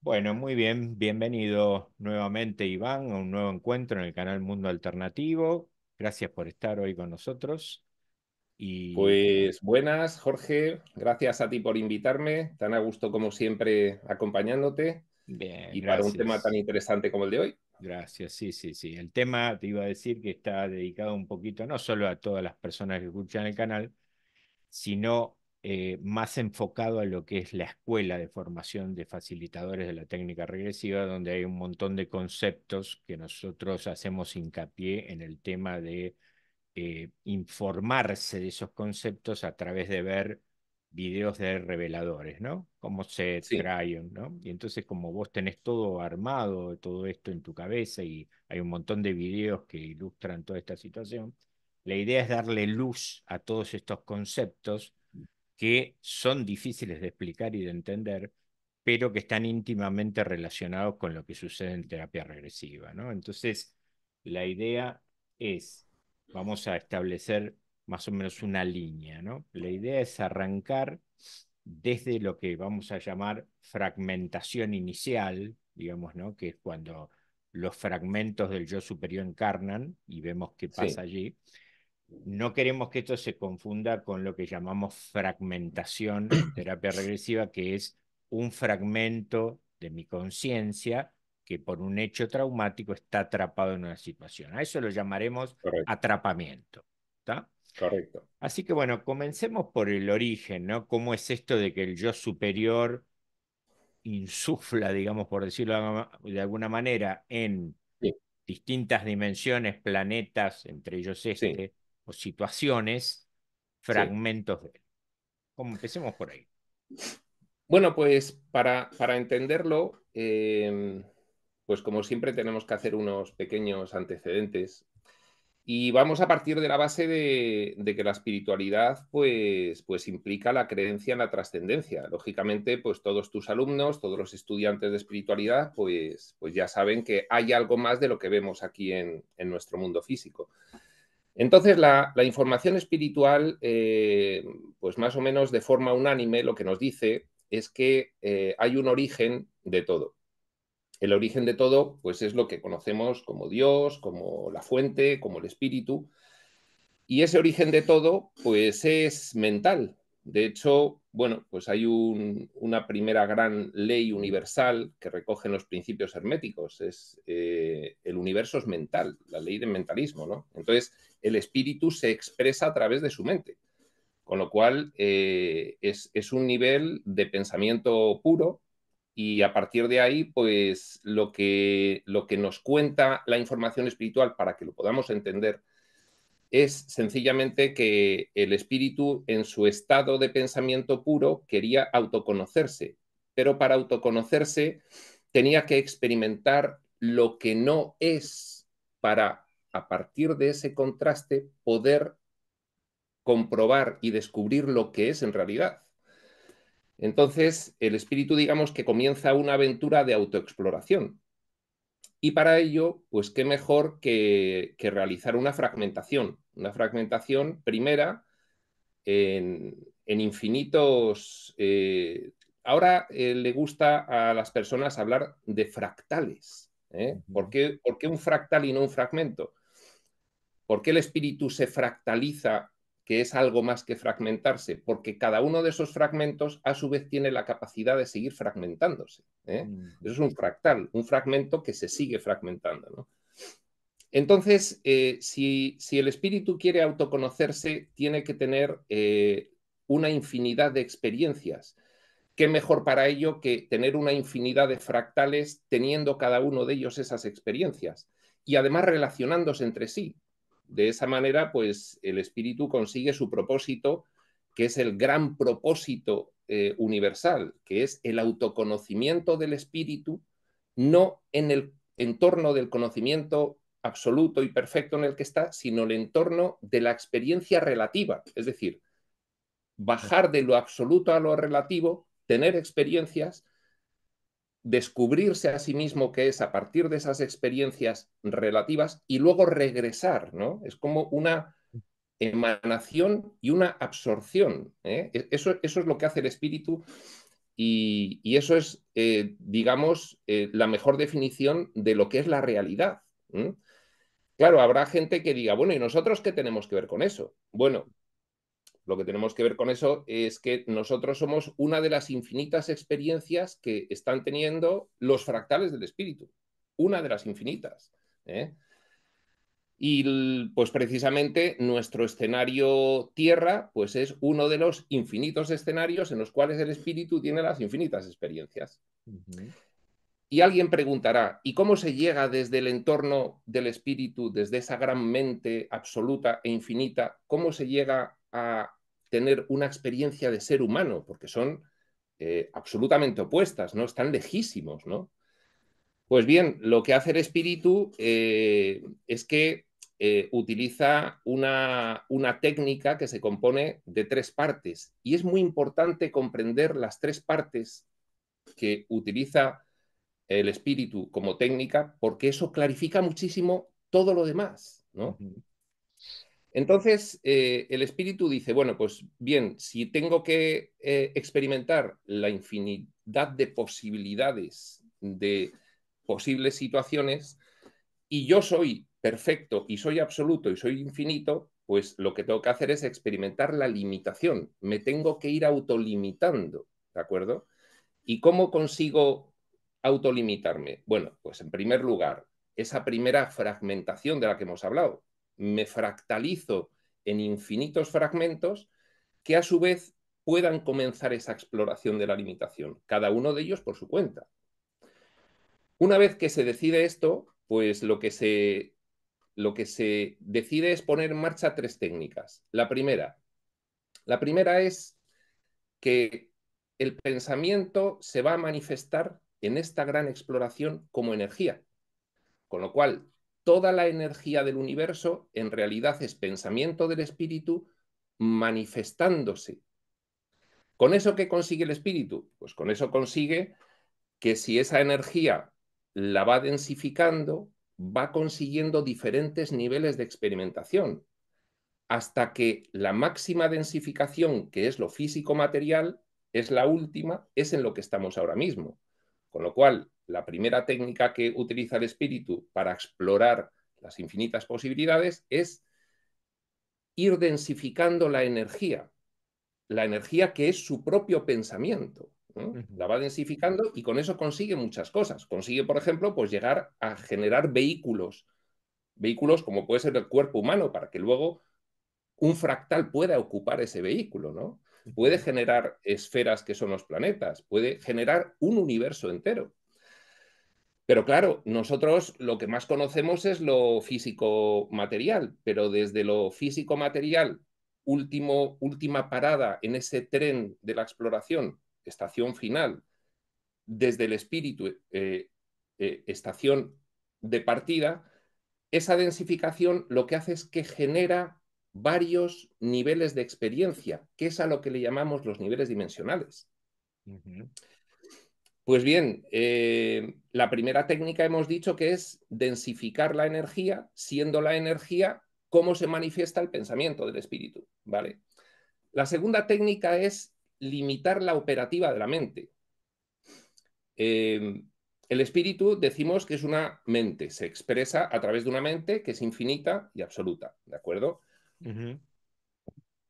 Bueno, muy bien. Bienvenido nuevamente, Iván, a un nuevo encuentro en el canal Mundo Alternativo. Gracias por estar hoy con nosotros. Y... Pues buenas, Jorge. Gracias a ti por invitarme. Tan a gusto como siempre acompañándote. Bien, y para un tema tan interesante como el de hoy. Gracias, sí, sí, sí. El tema, te iba a decir que está dedicado un poquito, no solo a todas las personas que escuchan el canal, sino eh, más enfocado a lo que es la escuela de formación de facilitadores de la técnica regresiva, donde hay un montón de conceptos que nosotros hacemos hincapié en el tema de eh, informarse de esos conceptos a través de ver videos de reveladores, ¿no? Cómo se Y entonces como vos tenés todo armado, todo esto en tu cabeza y hay un montón de videos que ilustran toda esta situación, la idea es darle luz a todos estos conceptos que son difíciles de explicar y de entender, pero que están íntimamente relacionados con lo que sucede en terapia regresiva. ¿no? Entonces, la idea es, vamos a establecer más o menos una línea. ¿no? La idea es arrancar desde lo que vamos a llamar fragmentación inicial, digamos, ¿no? que es cuando los fragmentos del yo superior encarnan y vemos qué pasa allí, no queremos que esto se confunda con lo que llamamos fragmentación, terapia regresiva, que es un fragmento de mi conciencia que por un hecho traumático está atrapado en una situación. A eso lo llamaremos atrapamiento. Correcto. Así que bueno, comencemos por el origen, ¿no? ¿Cómo es esto de que el yo superior insufla, digamos, por decirlo de alguna manera, en distintas dimensiones, planetas, entre ellos este, o situaciones, fragmentos de él. Como empecemos por ahí. Bueno, pues para, para entenderlo, eh, pues como siempre tenemos que hacer unos pequeños antecedentes y vamos a partir de la base de, de que la espiritualidad pues, pues, implica la creencia en la trascendencia. Lógicamente, pues todos tus alumnos, todos los estudiantes de espiritualidad, pues, pues ya saben que hay algo más de lo que vemos aquí en, en nuestro mundo físico. Entonces, la, información espiritual, eh, pues más o menos de forma unánime, lo que nos dice es que eh, hay un origen de todo. El origen de todo, pues es lo que conocemos como Dios, como la fuente, como el espíritu. Y ese origen de todo, pues es mental, de hecho, bueno, pues hay una primera gran ley universal que recoge los principios herméticos, es eh, el universo es mental, la ley del mentalismo, ¿no? Entonces, el espíritu se expresa a través de su mente, con lo cual eh, es, es un nivel de pensamiento puro y a partir de ahí, pues lo que, lo que nos cuenta la información espiritual para que lo podamos entender es sencillamente que el espíritu en su estado de pensamiento puro quería autoconocerse, pero para autoconocerse tenía que experimentar lo que no es para, a partir de ese contraste, poder comprobar y descubrir lo que es en realidad. Entonces, el espíritu, digamos que comienza una aventura de autoexploración. Y para ello, pues qué mejor que, que realizar una fragmentación, una fragmentación primera en, infinitos... Eh, ahora eh, le gusta a las personas hablar de fractales. ¿eh? ¿Por, qué, un fractal y no un fragmento? ¿Por qué el espíritu se fractaliza que es algo más que fragmentarse, porque cada uno de esos fragmentos a su vez tiene la capacidad de seguir fragmentándose. Eso es un fractal, un fragmento que se sigue fragmentando. Entonces, eh, si, el espíritu quiere autoconocerse, tiene que tener eh, una infinidad de experiencias. ¿Qué mejor para ello que tener una infinidad de fractales teniendo cada uno de ellos esas experiencias y además relacionándose entre sí? De esa manera, pues el espíritu consigue su propósito, que es el gran propósito eh, universal, que es el autoconocimiento del espíritu, no en el entorno del conocimiento absoluto y perfecto en el que está, sino el entorno de la experiencia relativa. Es decir, bajar de lo absoluto a lo relativo, tener experiencias, descubrirse a sí mismo que es a partir de esas experiencias relativas y luego regresar, ¿no? Es como una emanación y una absorción. ¿eh? E-, eso, es lo que hace el espíritu y, eso es, eh, digamos, eh, la mejor definición de lo que es la realidad. Claro, habrá gente que diga, bueno, ¿y nosotros qué tenemos que ver con eso? Bueno, lo que tenemos que ver con eso es que nosotros somos una de las infinitas experiencias que están teniendo los fractales del espíritu, una de las infinitas. ¿eh? Y pues precisamente nuestro escenario tierra pues es uno de los infinitos escenarios en los cuales el espíritu tiene las infinitas experiencias. Y alguien preguntará, ¿y cómo se llega desde el entorno del espíritu, desde esa gran mente absoluta e infinita, cómo se llega a tener una experiencia de ser humano? Porque son eh, absolutamente opuestas, ¿no? Están lejísimos, ¿no? Pues bien, lo que hace el espíritu eh, es que eh, utiliza una, una técnica que se compone de tres partes y es muy importante comprender las tres partes que utiliza el espíritu como técnica, porque eso clarifica muchísimo todo lo demás, ¿no? Entonces, eh, el espíritu dice, bueno, pues bien, si tengo que eh, experimentar la infinidad de posibilidades, de posibles situaciones, y yo soy perfecto y soy absoluto y soy infinito, pues lo que tengo que hacer es experimentar la limitación, me tengo que ir autolimitando, ¿de acuerdo? ¿Y cómo consigo autolimitarme? Bueno, pues en primer lugar, esa primera fragmentación de la que hemos hablado. Me fractalizo en infinitos fragmentos que a su vez puedan comenzar esa exploración de la limitación, cada uno de ellos por su cuenta. Una vez que se decide esto, pues lo que se, lo que se decide es poner en marcha tres técnicas. La primera, la primera es que el pensamiento se va a manifestar en esta gran exploración como energía. Con lo cual, toda la energía del universo en realidad es pensamiento del espíritu manifestándose. ¿Con eso qué consigue el espíritu? Pues con eso consigue que si esa energía la va densificando, va consiguiendo diferentes niveles de experimentación, hasta que la máxima densificación, que es lo físico-material, es la última, es en lo que estamos ahora mismo. Con lo cual, la primera técnica que utiliza el espíritu para explorar las infinitas posibilidades es ir densificando la energía, la energía que es su propio pensamiento. La va densificando y con eso consigue muchas cosas. Consigue, por ejemplo, pues llegar a generar vehículos, vehículos como puede ser el cuerpo humano, para que luego un fractal pueda ocupar ese vehículo, ¿no? puede generar esferas que son los planetas, puede generar un universo entero. Pero claro, nosotros lo que más conocemos es lo físico-material, pero desde lo físico-material, última parada en ese tren de la exploración, estación final, desde el espíritu, eh, eh, estación de partida, esa densificación lo que hace es que genera varios niveles de experiencia, que es a lo que le llamamos los niveles dimensionales. Pues bien, eh, la primera técnica hemos dicho que es densificar la energía, siendo la energía cómo se manifiesta el pensamiento del espíritu, ¿vale? La segunda técnica es limitar la operativa de la mente. Eh, el espíritu decimos que es una mente, se expresa a través de una mente que es infinita y absoluta, ¿de acuerdo?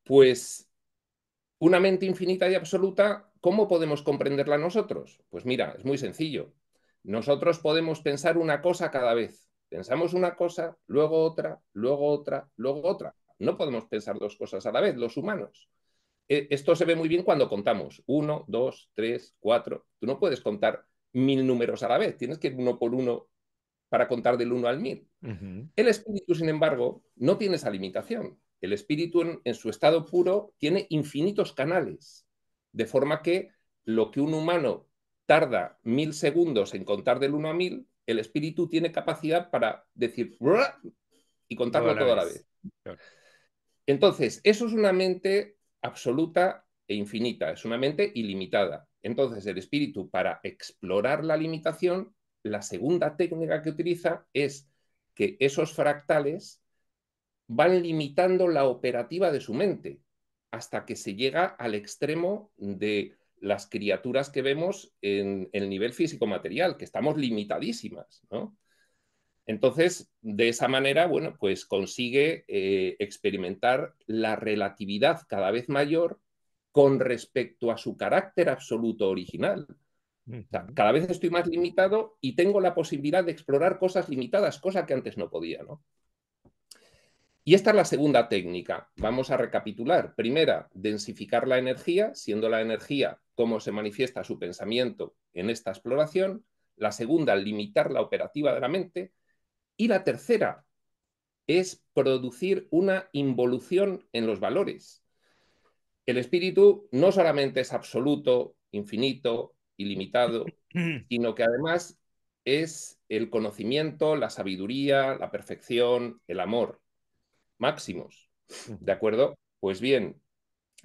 Pues una mente infinita y absoluta, ¿cómo podemos comprenderla nosotros? Pues mira, es muy sencillo. Nosotros podemos pensar una cosa cada vez. Pensamos una cosa, luego otra, luego otra, luego otra. No podemos pensar dos cosas a la vez, los humanos. E, esto se ve muy bien cuando contamos. Uno, dos, tres, cuatro. Tú no puedes contar mil números a la vez. Tienes que ir uno por uno para contar del uno al mil. El espíritu, sin embargo, no tiene esa limitación. El espíritu en, su estado puro tiene infinitos canales, de forma que lo que un humano tarda mil segundos en contar del 1 a mil, el espíritu tiene capacidad para decir y contarlo todo a la vez. Entonces, eso es una mente absoluta e infinita, es una mente ilimitada. Entonces, el espíritu para explorar la limitación, la segunda técnica que utiliza es que esos fractales van limitando la operativa de su mente hasta que se llega al extremo de las criaturas que vemos en, el nivel físico-material, que estamos limitadísimas, ¿no? Entonces, de esa manera, bueno, pues consigue eh, experimentar la relatividad cada vez mayor con respecto a su carácter absoluto original. cada vez estoy más limitado y tengo la posibilidad de explorar cosas limitadas, cosa que antes no podía, ¿no? Y esta es la segunda técnica. Vamos a recapitular. Primera, densificar la energía, siendo la energía cómo se manifiesta su pensamiento en esta exploración. La segunda, limitar la operativa de la mente. Y la tercera es producir una involución en los valores. El espíritu no solamente es absoluto, infinito, ilimitado, sino que además es el conocimiento, la sabiduría, la perfección, el amor máximos. ¿De acuerdo? Pues bien,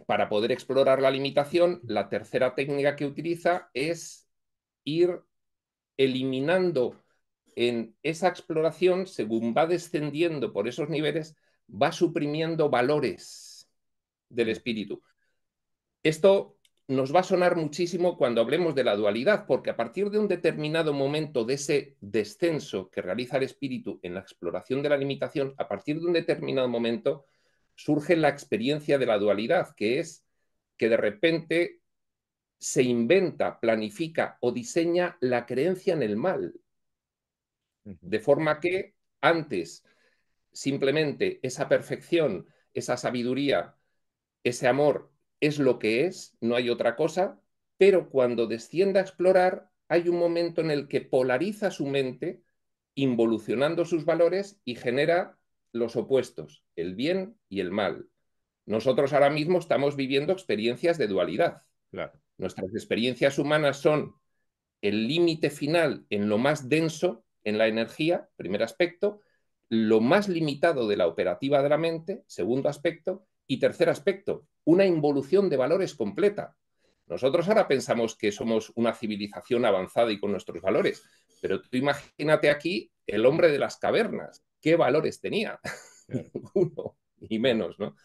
para poder explorar la limitación, la tercera técnica que utiliza es ir eliminando en esa exploración, según va descendiendo por esos niveles, va suprimiendo valores del espíritu. Esto nos va a sonar muchísimo cuando hablemos de la dualidad, porque a partir de un determinado momento de ese descenso que realiza el espíritu en la exploración de la limitación, a partir de un determinado momento surge la experiencia de la dualidad, que es que de repente se inventa, planifica o diseña la creencia en el mal. De forma que antes simplemente esa perfección, esa sabiduría, ese amor es lo que es, no hay otra cosa, pero cuando descienda a explorar hay un momento en el que polariza su mente, involucionando sus valores y genera los opuestos, el bien y el mal. Nosotros ahora mismo estamos viviendo experiencias de dualidad. Nuestras experiencias humanas son el límite final en lo más denso, en la energía, primer aspecto, lo más limitado de la operativa de la mente, segundo aspecto, y tercer aspecto, una involución de valores completa. Nosotros ahora pensamos que somos una civilización avanzada y con nuestros valores, pero tú imagínate aquí el hombre de las cavernas. ¿Qué valores tenía? Uno y menos, ¿no?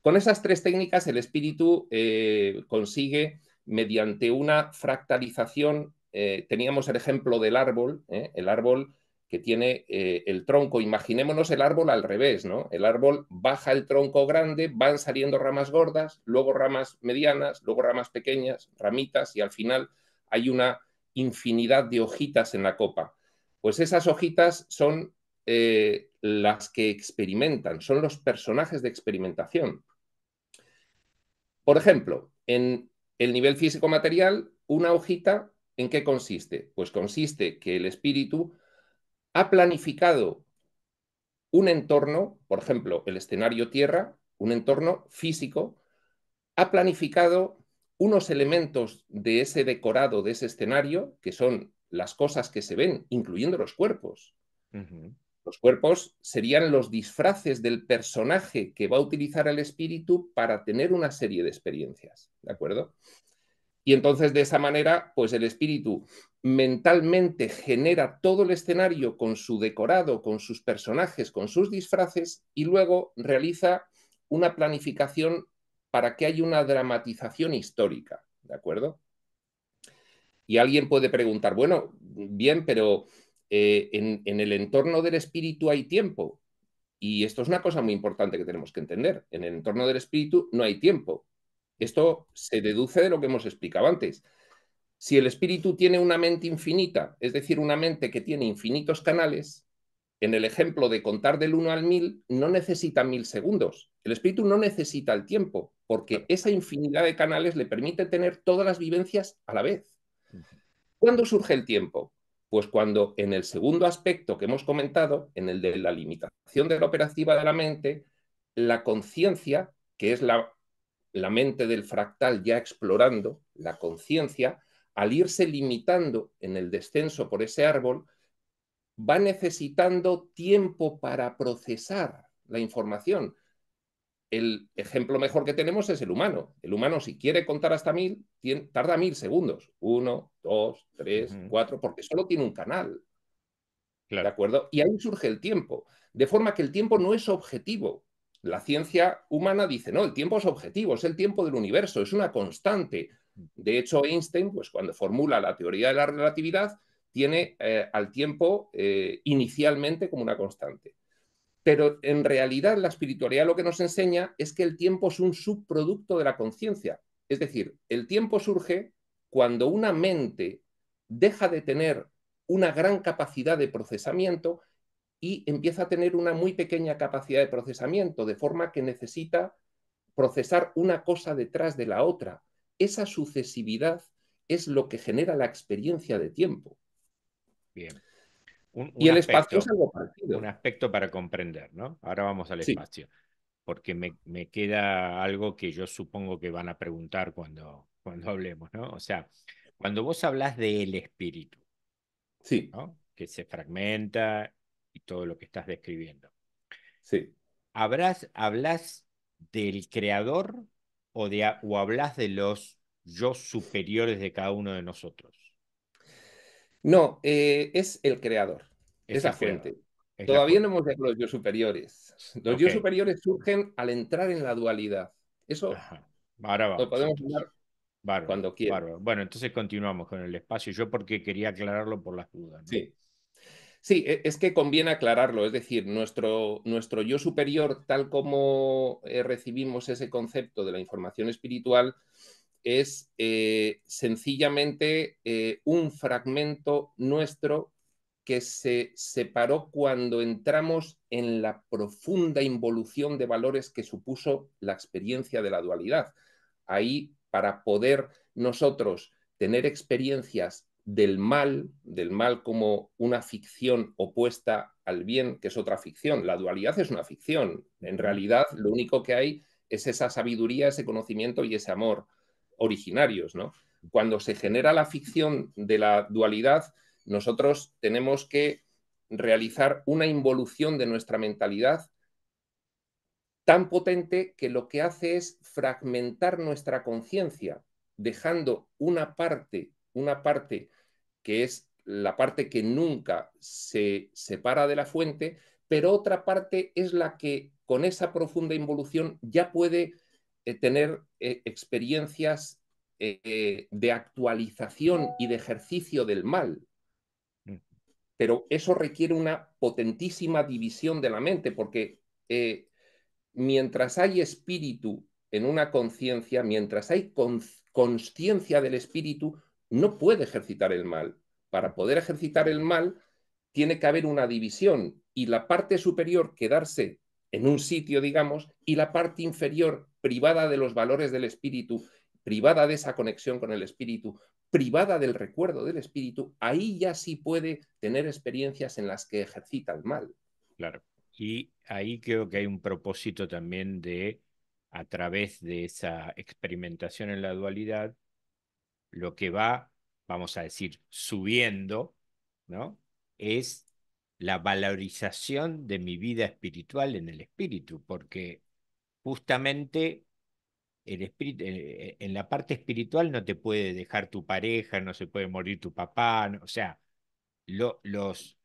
Con esas tres técnicas el espíritu eh, consigue mediante una fractalización, eh, teníamos el ejemplo del árbol, ¿eh? el árbol que tiene eh, el tronco. Imaginémonos el árbol al revés, ¿no? El árbol baja el tronco grande, van saliendo ramas gordas, luego ramas medianas, luego ramas pequeñas, ramitas y al final hay una infinidad de hojitas en la copa. Pues esas hojitas son eh, las que experimentan, son los personajes de experimentación. Por ejemplo, en el nivel físico material, una hojita, ¿en qué consiste? Pues consiste que el espíritu ha planificado un entorno, por ejemplo, el escenario Tierra, un entorno físico, ha planificado unos elementos de ese decorado, de ese escenario, que son las cosas que se ven, incluyendo los cuerpos. Los cuerpos serían los disfraces del personaje que va a utilizar el espíritu para tener una serie de experiencias, ¿de acuerdo? Y entonces de esa manera, pues el espíritu mentalmente genera todo el escenario con su decorado, con sus personajes, con sus disfraces y luego realiza una planificación para que haya una dramatización histórica, ¿de acuerdo? Y alguien puede preguntar, bueno, bien, pero eh, en, en el entorno del espíritu hay tiempo. Y esto es una cosa muy importante que tenemos que entender. En el entorno del espíritu no hay tiempo. Esto se deduce de lo que hemos explicado antes. Si el espíritu tiene una mente infinita, es decir, una mente que tiene infinitos canales, en el ejemplo de contar del 1 al 1000, no necesita mil segundos. El espíritu no necesita el tiempo, porque esa infinidad de canales le permite tener todas las vivencias a la vez. ¿Cuándo surge el tiempo? Pues cuando en el segundo aspecto que hemos comentado, en el de la limitación de la operativa de la mente, la conciencia, que es la la mente del fractal ya explorando la conciencia, al irse limitando en el descenso por ese árbol, va necesitando tiempo para procesar la información. El ejemplo mejor que tenemos es el humano. El humano, si quiere contar hasta mil, tarda mil segundos. Uno, dos, tres, cuatro, porque solo tiene un canal. ¿De acuerdo? Y ahí surge el tiempo. De forma que el tiempo no es objetivo la ciencia humana dice, no, el tiempo es objetivo, es el tiempo del universo, es una constante. De hecho, Einstein, pues cuando formula la teoría de la relatividad, tiene eh, al tiempo eh, inicialmente como una constante. Pero en realidad la espiritualidad lo que nos enseña es que el tiempo es un subproducto de la conciencia. Es decir, el tiempo surge cuando una mente deja de tener una gran capacidad de procesamiento y empieza a tener una muy pequeña capacidad de procesamiento, de forma que necesita procesar una cosa detrás de la otra. Esa sucesividad es lo que genera la experiencia de tiempo. Bien. Un, y el aspecto, espacio es algo Un aspecto para comprender, ¿no? Ahora vamos al espacio, porque me, queda algo que yo supongo que van a preguntar cuando, cuando hablemos, ¿no? O sea, cuando vos hablas del espíritu, sí. ¿no? que se fragmenta todo lo que estás describiendo. Sí. ¿Habrás, ¿Hablas del creador o, de, o hablas de los yo superiores de cada uno de nosotros? No, eh, es el creador, es, la fuente. Todavía no hemos de los yo superiores. Los yo superiores surgen al entrar en la dualidad. Eso lo podemos hablar cuando quieras Bueno, entonces continuamos con el espacio. Yo porque quería aclararlo por las dudas. Sí. Sí, e, es que conviene aclararlo, es decir, nuestro, nuestro yo superior, tal como eh, recibimos ese concepto de la información espiritual, es eh, sencillamente eh, un fragmento nuestro que se separó cuando entramos en la profunda involución de valores que supuso la experiencia de la dualidad. Ahí, para poder nosotros tener experiencias del mal, del mal como una ficción opuesta al bien, que es otra ficción. La dualidad es una ficción. En realidad, lo único que hay es esa sabiduría, ese conocimiento y ese amor originarios. ¿no? Cuando se genera la ficción de la dualidad, nosotros tenemos que realizar una involución de nuestra mentalidad tan potente que lo que hace es fragmentar nuestra conciencia, dejando una parte, una parte que es la parte que nunca se separa de la fuente, pero otra parte es la que con esa profunda involución ya puede eh, tener eh, experiencias eh, de actualización y de ejercicio del mal. Mm. Pero eso requiere una potentísima división de la mente, porque mientras hay espíritu en una conciencia, mientras hay conciencia del espíritu, no puede ejercitar el mal. Para poder ejercitar el mal tiene que haber una división y la parte superior quedarse en un sitio, digamos, y la parte inferior privada de los valores del espíritu, privada de esa conexión con el espíritu, privada del recuerdo del espíritu, ahí ya sí puede tener experiencias en las que ejercita el mal. Claro. Y ahí creo que hay un propósito también de, a través de esa experimentación en la dualidad, lo que va, vamos a decir, subiendo, ¿no? Es la valorización de mi vida espiritual en el espíritu, porque justamente el espíritu, eh, en la parte espiritual no te puede dejar tu pareja, no se puede morir tu papá, o sea, los, los,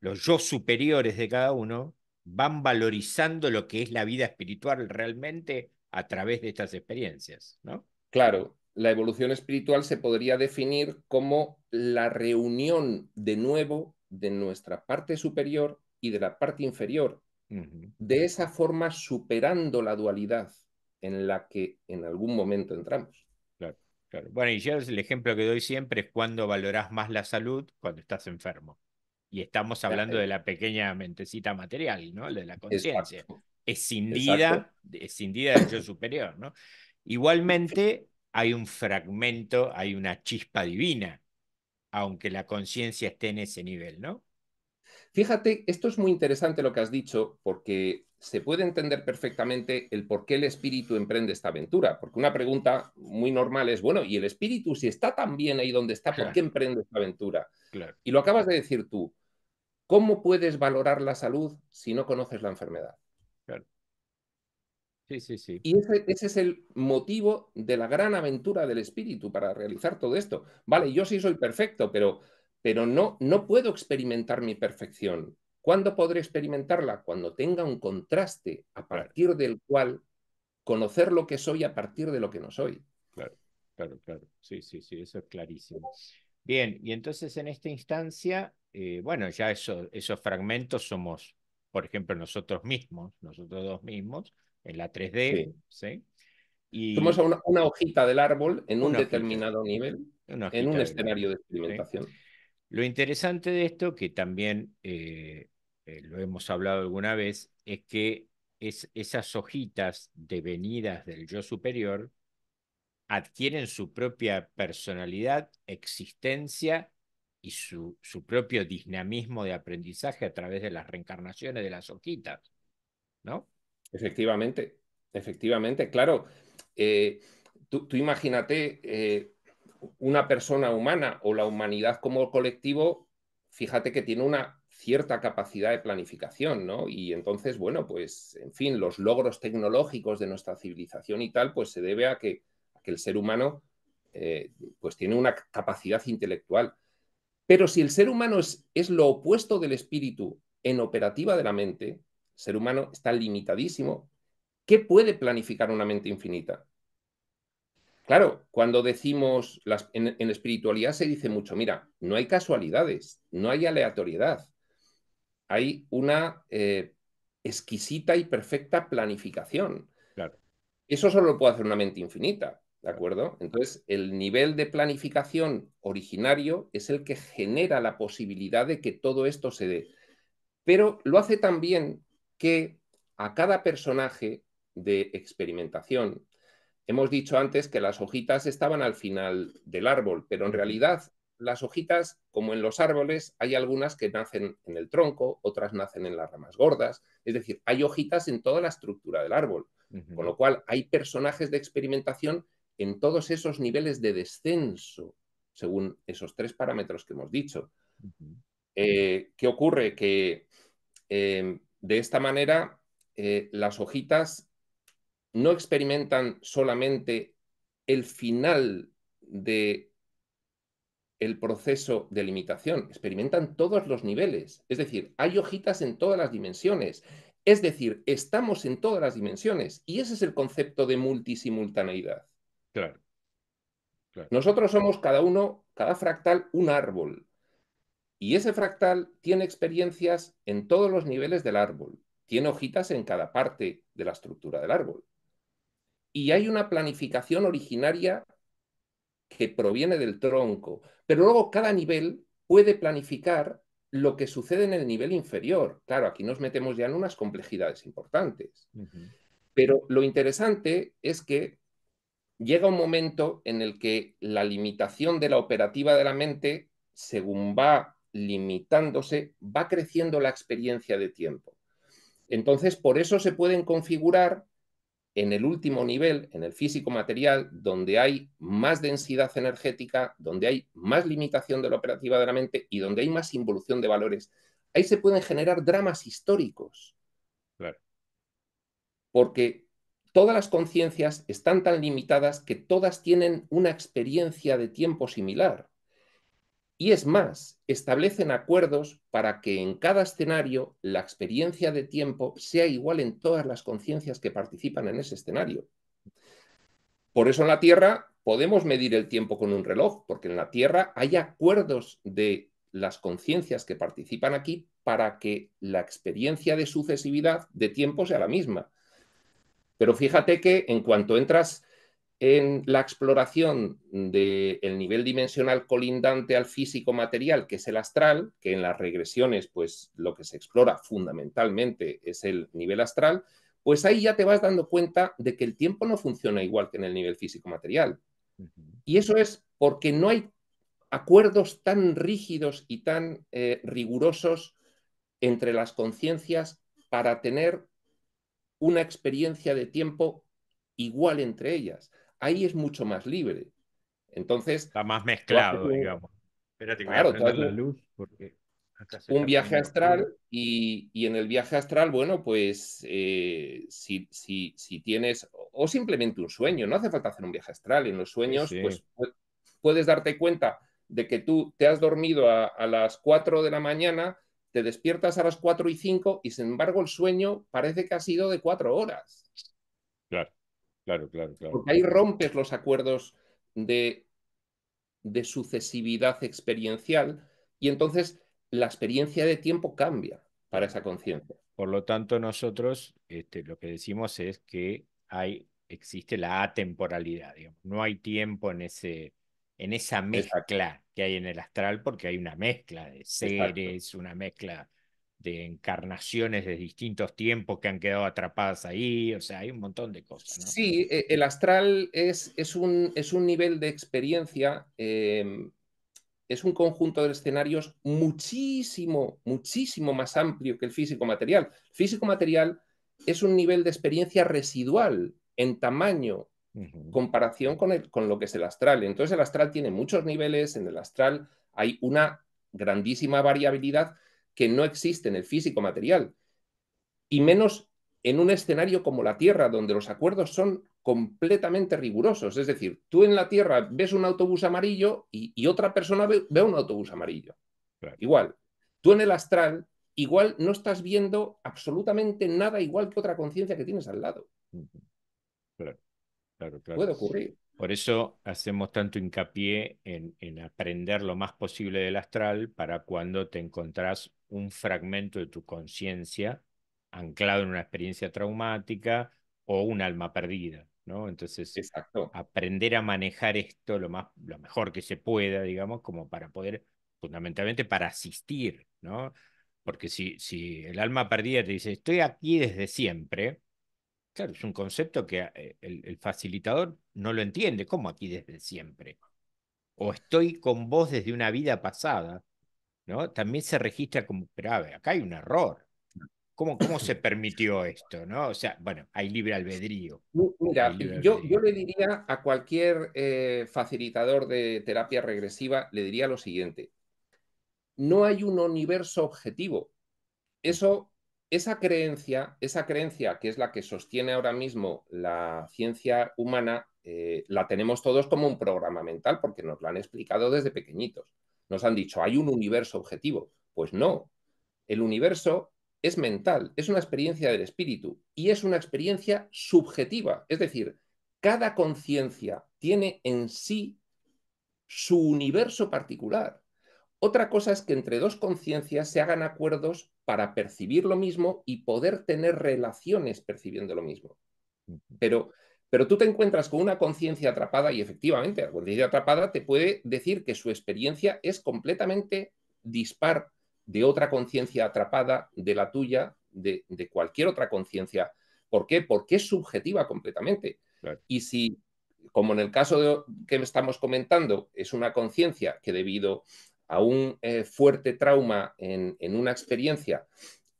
los yo superiores de cada uno van valorizando lo que es la vida espiritual realmente a través de estas experiencias, ¿no? Claro, la evolución espiritual se podría definir como la reunión de nuevo de nuestra parte superior y de la parte inferior, de esa forma superando la dualidad en la que en algún momento entramos. Claro, claro. Bueno, y yo el ejemplo que doy siempre es cuando valorás más la salud cuando estás enfermo. Y estamos hablando de la pequeña mentecita material, ¿no? De la conciencia. Escindida, escindida del yo superior, ¿no? Igualmente, hay un fragmento, hay una chispa divina, aunque la conciencia esté en ese nivel, ¿no? Fíjate, esto es muy interesante lo que has dicho, porque se puede entender perfectamente el por qué el espíritu emprende esta aventura, porque una pregunta muy normal es, bueno, ¿y el espíritu si está tan bien ahí donde está, por qué emprende esta aventura? Y lo acabas de decir tú, ¿cómo puedes valorar la salud si no conoces la enfermedad? Y ese, es el motivo de la gran aventura del espíritu para realizar todo esto. Vale, yo sí soy perfecto, pero, pero no, no puedo experimentar mi perfección. ¿Cuándo podré experimentarla? Cuando tenga un contraste a partir del cual conocer lo que soy a partir de lo que no soy. Claro, claro, claro. Sí, sí, sí, eso es clarísimo. Bien, y entonces en esta instancia, eh, bueno, ya esos fragmentos somos, por ejemplo, nosotros mismos, nosotros dos mismos, en la 3D. Sí. Y... Somos una, hojita del árbol en un determinado nivel, en un escenario de experimentación. Lo interesante de esto, que también eh, eh, lo hemos hablado alguna vez, es que esas hojitas devenidas del yo superior adquieren su propia personalidad, existencia y su, su, propio dinamismo de aprendizaje a través de las reencarnaciones de las hojitas, ¿no? Efectivamente, efectivamente, claro. Eh, tú, imagínate eh, una persona humana o la humanidad como colectivo, fíjate que tiene una cierta capacidad de planificación, ¿no? Y entonces, bueno, pues, en fin, los logros tecnológicos de nuestra civilización y tal, pues se debe a que, el ser humano, eh, pues tiene una capacidad intelectual. Pero si el ser humano es lo opuesto del espíritu en operativa de la mente, ser humano está limitadísimo. ¿Qué puede planificar una mente infinita? Claro, cuando decimos, en, espiritualidad se dice mucho, mira, no hay casualidades, no hay aleatoriedad, hay una eh, exquisita y perfecta planificación. Eso solo lo puede hacer una mente infinita, ¿de acuerdo? Entonces, el nivel de planificación originario es el que genera la posibilidad de que todo esto se dé. Pero lo hace también que a cada personaje de experimentación, hemos dicho antes que las hojitas estaban al final del árbol, pero en realidad las hojitas, como en los árboles, hay algunas que nacen en el tronco, otras nacen en las ramas gordas, es decir, hay hojitas en toda la estructura del árbol, con lo cual hay personajes de experimentación en todos esos niveles de descenso, según esos tres parámetros que hemos dicho. Eh, ¿Qué ocurre? Que eh, de esta manera, eh, las hojitas no experimentan solamente el final de el proceso de limitación, experimentan todos los niveles, es decir, hay hojitas en todas las dimensiones, es decir, estamos en todas las dimensiones y ese es el concepto de multisimultaneidad. claro. Nosotros somos cada uno, cada fractal, un árbol. Y ese fractal tiene experiencias en todos los niveles del árbol, tiene hojitas en cada parte de la estructura del árbol. Y hay una planificación originaria que proviene del tronco, pero luego cada nivel puede planificar lo que sucede en el nivel inferior. Claro, aquí nos metemos ya en unas complejidades importantes. Pero lo interesante es que llega un momento en el que la limitación de la operativa de la mente, según va limitándose, va creciendo la experiencia de tiempo. Entonces, por eso se pueden configurar en el último nivel, en el físico material, donde hay más densidad energética, donde hay más limitación de la operativa de la mente y donde hay más involución de valores. Ahí se pueden generar dramas históricos. Porque todas las conciencias están tan limitadas que todas tienen una experiencia de tiempo similar. Y es más, establecen acuerdos para que en cada escenario la experiencia de tiempo sea igual en todas las conciencias que participan en ese escenario. Por eso en la Tierra podemos medir el tiempo con un reloj, porque en la Tierra hay acuerdos de las conciencias que participan aquí para que la experiencia de sucesividad de tiempo sea la misma. Pero fíjate que en cuanto entras en la exploración del nivel dimensional colindante al físico material, que es el astral, que en las regresiones, pues lo que se explora fundamentalmente es el nivel astral, pues ahí ya te vas dando cuenta de que el tiempo no funciona igual que en el nivel físico material. Y eso es porque no hay acuerdos tan rígidos y tan eh, rigurosos entre las conciencias para tener una experiencia de tiempo igual entre ellas ahí es mucho más libre. Entonces. Está más mezclado, digamos. Espérate, claro, la luz un viaje astral y, en el viaje astral, bueno, pues eh, si, tienes, o simplemente un sueño, no hace falta hacer un viaje astral, en los sueños pues puedes darte cuenta de que tú te has dormido a, a, las 4 de la mañana, te despiertas a las 4 y 5 y sin embargo el sueño parece que ha sido de 4 horas. Claro. Claro, claro, claro. Porque ahí rompes los acuerdos de, de sucesividad experiencial y entonces la experiencia de tiempo cambia para esa conciencia. Por lo tanto, nosotros este, lo que decimos es que hay, existe la atemporalidad, no hay tiempo en, ese, en esa mezcla que hay en el astral porque hay una mezcla de seres, una mezcla de encarnaciones de distintos tiempos que han quedado atrapadas ahí, o sea, hay un montón de cosas. Sí, e-, el astral es, es, un, es un nivel de experiencia, em, es un conjunto de escenarios muchísimo, muchísimo más amplio que el físico material. El físico material es un nivel de experiencia residual en tamaño, comparación con, con lo que es el astral. Entonces el astral tiene muchos niveles, en el astral hay una grandísima variabilidad que no existe en el físico material, y menos en un escenario como la Tierra, donde los acuerdos son completamente rigurosos. Es decir, tú en la Tierra ves un autobús amarillo y, otra persona ve, un autobús amarillo. Igual. Tú en el astral, igual no estás viendo absolutamente nada igual que otra conciencia que tienes al lado. claro, claro. Puede ocurrir. Por eso hacemos tanto hincapié en, aprender lo más posible del astral para cuando te encontrás un fragmento de tu conciencia anclado en una experiencia traumática o un alma perdida. ¿no? Entonces, aprender a manejar esto lo, más, lo mejor que se pueda, digamos, como para poder, fundamentalmente, para asistir, ¿no? Porque si, si el alma perdida te dice, estoy aquí desde siempre, es un concepto que eh, el, facilitador no lo entiende. como aquí desde siempre? O estoy con vos desde una vida pasada, ¿no? También se registra como, pero a ver, acá hay un error. ¿Cómo, ¿Cómo se permitió esto? ¿no? O sea, bueno, hay libre albedrío. Mira, yo, yo le diría a cualquier eh, facilitador de terapia regresiva, le diría lo siguiente. No hay un universo objetivo. Mm. Eso esa creencia, esa creencia que es la que sostiene ahora mismo la ciencia humana, eh, la tenemos todos como un programa mental porque nos la han explicado desde pequeñitos. Nos han dicho, hay un universo objetivo. Pues no, el universo es mental, es una experiencia del espíritu y es una experiencia subjetiva. Es decir, cada conciencia tiene en sí su universo particular. Otra cosa es que entre dos conciencias se hagan acuerdos para percibir lo mismo y poder tener relaciones percibiendo lo mismo. Pero, pero tú te encuentras con una conciencia atrapada y efectivamente la conciencia atrapada te puede decir que su experiencia es completamente dispar de otra conciencia atrapada, de la tuya, de, cualquier otra conciencia. ¿Por qué? Porque es subjetiva completamente. Y si, como en el caso de, que estamos comentando, es una conciencia que debido a un eh, fuerte trauma en, una experiencia,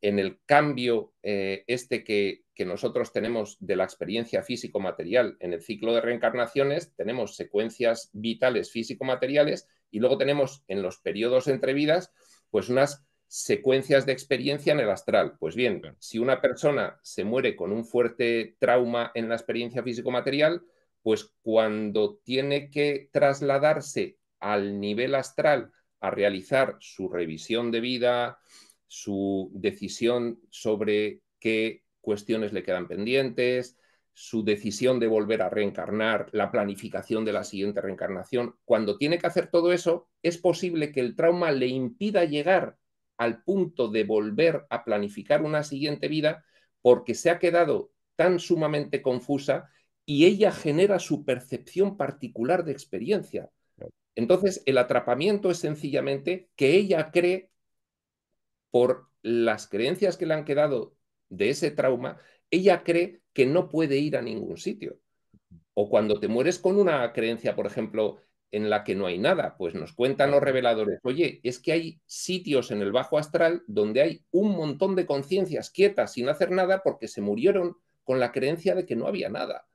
en el cambio eh, este que, nosotros tenemos de la experiencia físico-material en el ciclo de reencarnaciones, tenemos secuencias vitales físico-materiales y luego tenemos en los periodos entre vidas, pues unas secuencias de experiencia en el astral. Pues bien, si una persona se muere con un fuerte trauma en la experiencia físico-material, pues cuando tiene que trasladarse al nivel astral a realizar su revisión de vida, su decisión sobre qué cuestiones le quedan pendientes, su decisión de volver a reencarnar, la planificación de la siguiente reencarnación. Cuando tiene que hacer todo eso, es posible que el trauma le impida llegar al punto de volver a planificar una siguiente vida porque se ha quedado tan sumamente confusa y ella genera su percepción particular de experiencia. Entonces, el atrapamiento es sencillamente que ella cree, por las creencias que le han quedado de ese trauma, ella cree que no puede ir a ningún sitio. O cuando te mueres con una creencia, por ejemplo, en la que no hay nada, pues nos cuentan los reveladores, oye, es que hay sitios en el bajo astral donde hay un montón de conciencias quietas sin hacer nada porque se murieron con la creencia de que no había nada.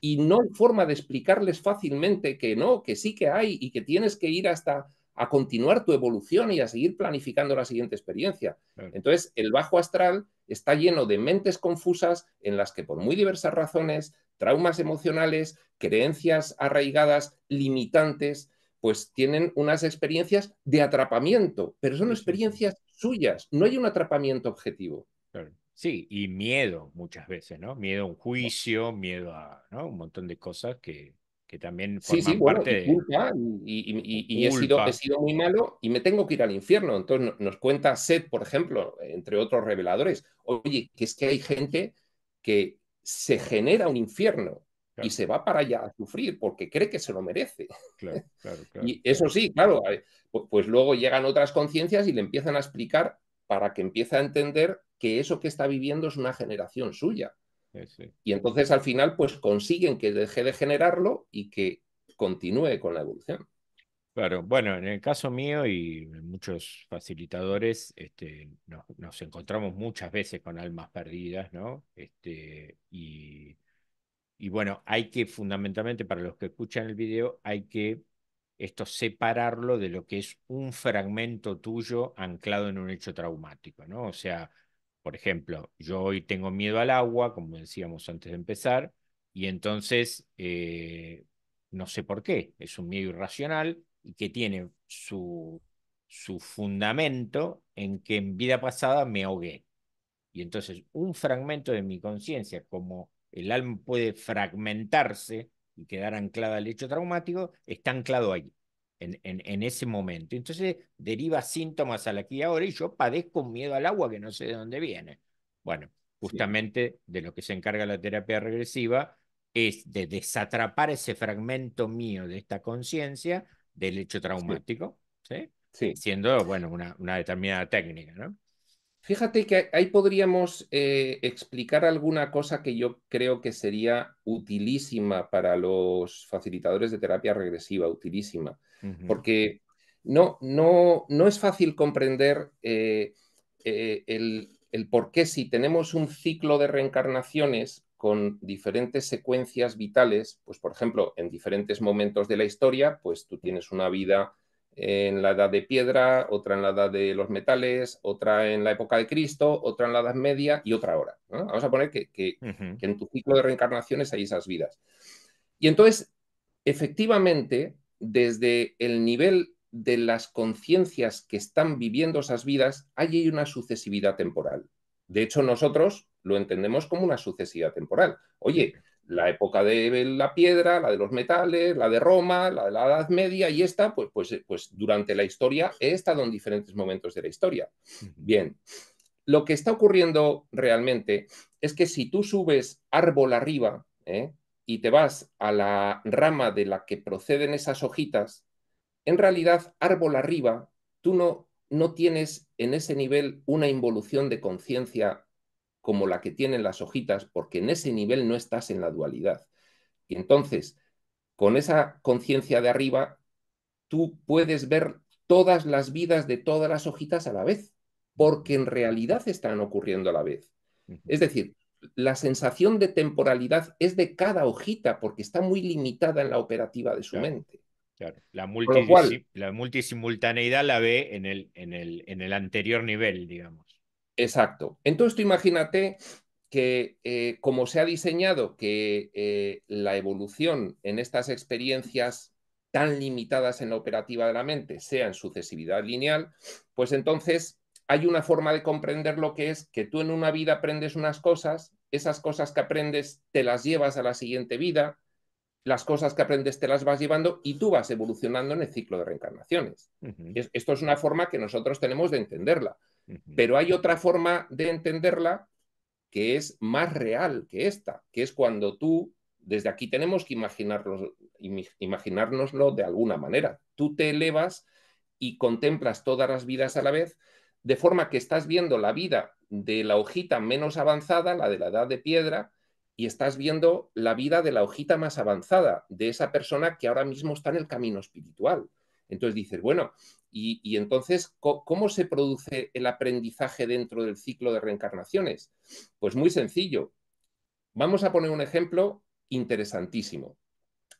Y no hay forma de explicarles fácilmente que no, que sí que hay y que tienes que ir hasta a continuar tu evolución y a seguir planificando la siguiente experiencia. Entonces, el bajo astral está lleno de mentes confusas en las que por muy diversas razones, traumas emocionales, creencias arraigadas, limitantes, pues tienen unas experiencias de atrapamiento, pero son experiencias suyas, no hay un atrapamiento objetivo. Sí, y miedo muchas veces, ¿no? Miedo a un juicio, miedo a un montón de cosas que, también forman sí, y Y, he, sido, sido, muy malo y me tengo que ir al infierno. Entonces nos cuenta Seth, por ejemplo, entre otros reveladores, oye, que es que hay gente que se genera un infierno y se va para allá a sufrir porque cree que se lo merece. Claro, claro, y eso sí, claro, eh, pues luego llegan otras conciencias y le empiezan a explicar para que empiece a entender que eso que está viviendo es una generación suya. Y entonces al final pues consiguen que deje de generarlo y que continúe con la evolución. Claro, bueno, en el caso mío y muchos facilitadores, este, nos encontramos muchas veces con almas perdidas, ¿no? Este, y, y bueno, hay que fundamentalmente, para los que escuchan el video, hay que esto separarlo de lo que es un fragmento tuyo anclado en un hecho traumático, ¿no? O sea, por ejemplo, yo hoy tengo miedo al agua, como decíamos antes de empezar, y entonces eh, no sé por qué, es un miedo irracional y que tiene su, su fundamento en que en vida pasada me ahogué. Y entonces un fragmento de mi conciencia, como el alma puede fragmentarse y quedar anclada al hecho traumático, está anclado ahí en, ese momento. Entonces deriva síntomas a la aquí ahora y yo padezco miedo al agua que no sé de dónde viene. Bueno, justamente de lo que se encarga la terapia regresiva es de desatrapar ese fragmento mío de esta conciencia del hecho traumático, Siendo, bueno, una, una determinada técnica, ¿no? Fíjate que ahí podríamos eh, explicar alguna cosa que yo creo que sería utilísima para los facilitadores de terapia regresiva, utilísima, porque no, no, es fácil comprender eh, eh, el, el por qué si tenemos un ciclo de reencarnaciones con diferentes secuencias vitales, pues por ejemplo, en diferentes momentos de la historia, pues tú tienes una vida en la edad de piedra, otra en la edad de los metales, otra en la época de Cristo, otra en la edad media y otra ahora. Vamos a poner que, que en tu ciclo de reencarnaciones hay esas vidas. Y entonces, efectivamente, desde el nivel de las conciencias que están viviendo esas vidas, hay una sucesividad temporal. De hecho, nosotros lo entendemos como una sucesividad temporal. Oye, la época de la piedra, la de los metales, la de Roma, la de la Edad Media y esta, pues, pues, pues durante la historia he estado en diferentes momentos de la historia. Bien, lo que está ocurriendo realmente es que si tú subes árbol arriba ¿eh? y te vas a la rama de la que proceden esas hojitas, en realidad árbol arriba tú no, no tienes en ese nivel una involución de conciencia como la que tienen las hojitas, porque en ese nivel no estás en la dualidad. Y entonces, con esa conciencia de arriba, tú puedes ver todas las vidas de todas las hojitas a la vez, porque en realidad están ocurriendo a la vez. Es decir, la sensación de temporalidad es de cada hojita, porque está muy limitada en la operativa de su mente. La, la multisimultaneidad la ve en el, en, el, en el anterior nivel, digamos. Exacto. Entonces tú imagínate que eh, como se ha diseñado que eh, la evolución en estas experiencias tan limitadas en la operativa de la mente sea en sucesividad lineal, pues entonces hay una forma de comprender lo que es que tú en una vida aprendes unas cosas, esas cosas que aprendes te las llevas a la siguiente vida, las cosas que aprendes te las vas llevando y tú vas evolucionando en el ciclo de reencarnaciones. Esto es una forma que nosotros tenemos de entenderla. Pero hay otra forma de entenderla que es más real que esta, que es cuando tú, desde aquí tenemos que imaginárnoslo de alguna manera, tú te elevas y contemplas todas las vidas a la vez, de forma que estás viendo la vida de la hojita menos avanzada, la de la edad de piedra, y estás viendo la vida de la hojita más avanzada, de esa persona que ahora mismo está en el camino espiritual. Entonces dices, bueno, y, entonces, ¿cómo se produce el aprendizaje dentro del ciclo de reencarnaciones? Pues muy sencillo. Vamos a poner un ejemplo interesantísimo.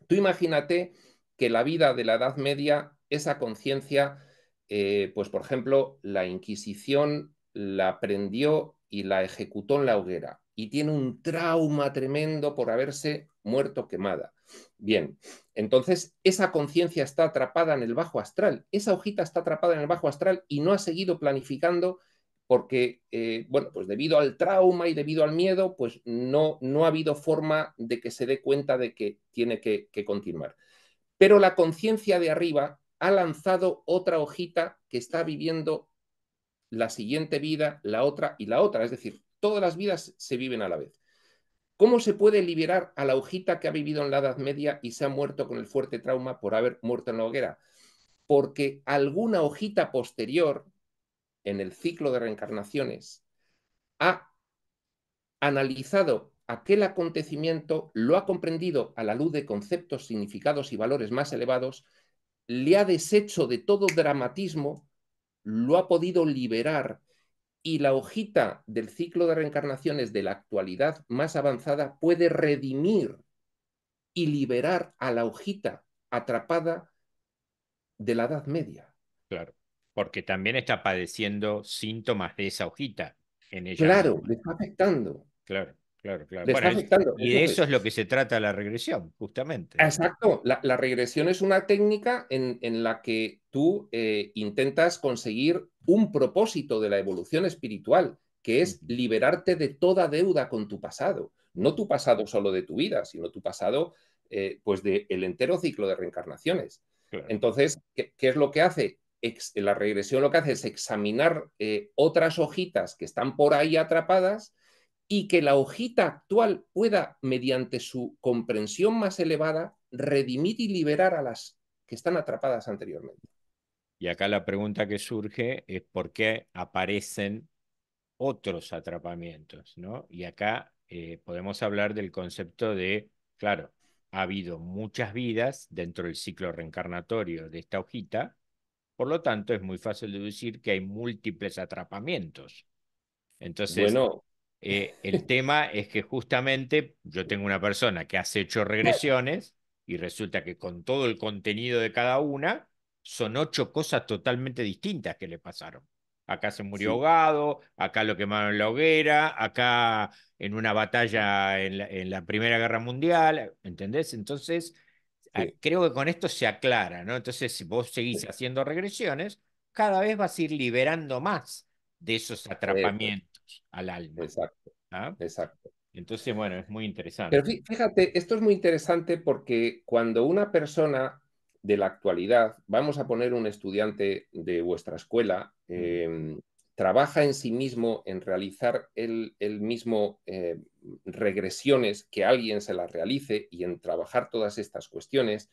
Tú imagínate que la vida de la Edad Media, esa conciencia, eh, pues por ejemplo, la Inquisición la aprendió y la ejecutó en la hoguera y tiene un trauma tremendo por haberse muerto, quemada. Bien, entonces esa conciencia está atrapada en el bajo astral, esa hojita está atrapada en el bajo astral y no ha seguido planificando porque, eh, bueno, pues debido al trauma y debido al miedo, pues no, no ha habido forma de que se dé cuenta de que tiene que continuar. Pero la conciencia de arriba ha lanzado otra hojita que está viviendo la siguiente vida, la otra y la otra, es decir, todas las vidas se viven a la vez. ¿Cómo se puede liberar a la hojita que ha vivido en la Edad Media y se ha muerto con el fuerte trauma por haber muerto en la hoguera? Porque alguna hojita posterior en el ciclo de reencarnaciones ha analizado aquel acontecimiento, lo ha comprendido a la luz de conceptos, significados y valores más elevados, le ha deshecho de todo dramatismo, lo ha podido liberar y la hojita del ciclo de reencarnaciones de la actualidad más avanzada puede redimir y liberar a la hojita atrapada de la Edad Media. Claro, porque también está padeciendo síntomas de esa hojita en ella. Claro, le está afectando. Claro claro, claro. Y de eso es lo que se trata la regresión, justamente. Exacto. La, regresión es una técnica en, la que tú eh, intentas conseguir un propósito de la evolución espiritual, que es liberarte de toda deuda con tu pasado. No tu pasado solo de tu vida, sino tu pasado eh, pues del el entero ciclo de reencarnaciones. Entonces, ¿qué, es lo que hace? la regresión lo que hace es examinar eh, otras hojitas que están por ahí atrapadas y que la hojita actual pueda, mediante su comprensión más elevada, redimir y liberar a las que están atrapadas anteriormente. Y acá la pregunta que surge es por qué aparecen otros atrapamientos, ¿no? Y acá eh, podemos hablar del concepto de, claro, ha habido muchas vidas dentro del ciclo reencarnatorio de esta hojita, por lo tanto es muy fácil deducir que hay múltiples atrapamientos. Entonces, bueno, eh, el tema es que justamente yo tengo una persona que hace ocho regresiones y resulta que con todo el contenido de cada una son ocho cosas totalmente distintas que le pasaron. Acá se murió ahogado, acá lo quemaron en la hoguera, acá en una batalla en la, Primera Guerra Mundial, ¿entendés? Entonces, ah, creo que con esto se aclara, ¿no? Entonces, si vos seguís haciendo regresiones, cada vez vas a ir liberando más de esos atrapamientos al alma. Exacto. ¿ah? Exacto. Entonces, bueno, es muy interesante. Pero fíjate, esto es muy interesante porque cuando una persona de la actualidad, vamos a poner un estudiante de vuestra escuela, mm. em, trabaja en sí mismo en realizar el mismo eh, regresiones, que alguien se las realice y en trabajar todas estas cuestiones,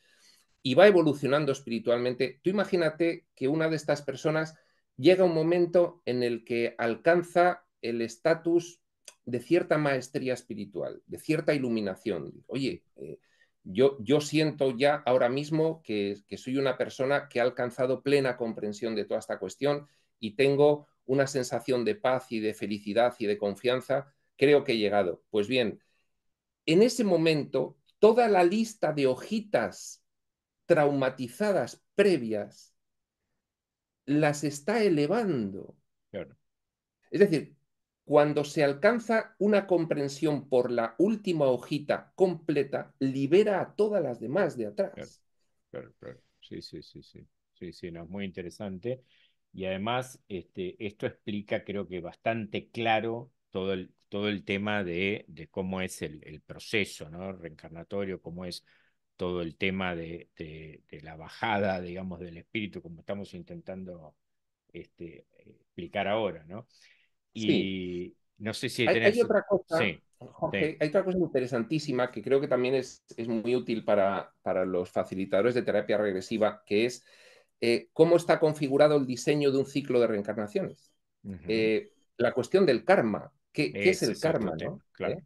y va evolucionando espiritualmente, tú imagínate que una de estas personas llega un momento en el que alcanza el estatus de cierta maestría espiritual, de cierta iluminación. Oye, eh, yo, yo, siento ya ahora mismo que, que soy una persona que ha alcanzado plena comprensión de toda esta cuestión y tengo una sensación de paz y de felicidad y de confianza, creo que he llegado. Pues bien, en ese momento, toda la lista de hojitas traumatizadas previas las está elevando. Es decir, cuando se alcanza una comprensión por la última hojita completa, libera a todas las demás de atrás. Sí, sí, sí, sí. Sí, sí, no, es muy interesante. Y además, este, esto explica, creo que bastante claro, todo el, todo el tema de, cómo es el, proceso ¿no? reencarnatorio, cómo es todo el tema de, la bajada, digamos, del espíritu, como estamos intentando este, explicar ahora, ¿no? Y sí. no sé si hay, otra cosa. hay otra cosa interesantísima que creo que también es, muy útil para, los facilitadores de terapia regresiva, que es eh, cómo está configurado el diseño de un ciclo de reencarnaciones. Eh, la cuestión del karma. ¿Qué, es, el karma? ¿no? Claro. ¿Eh?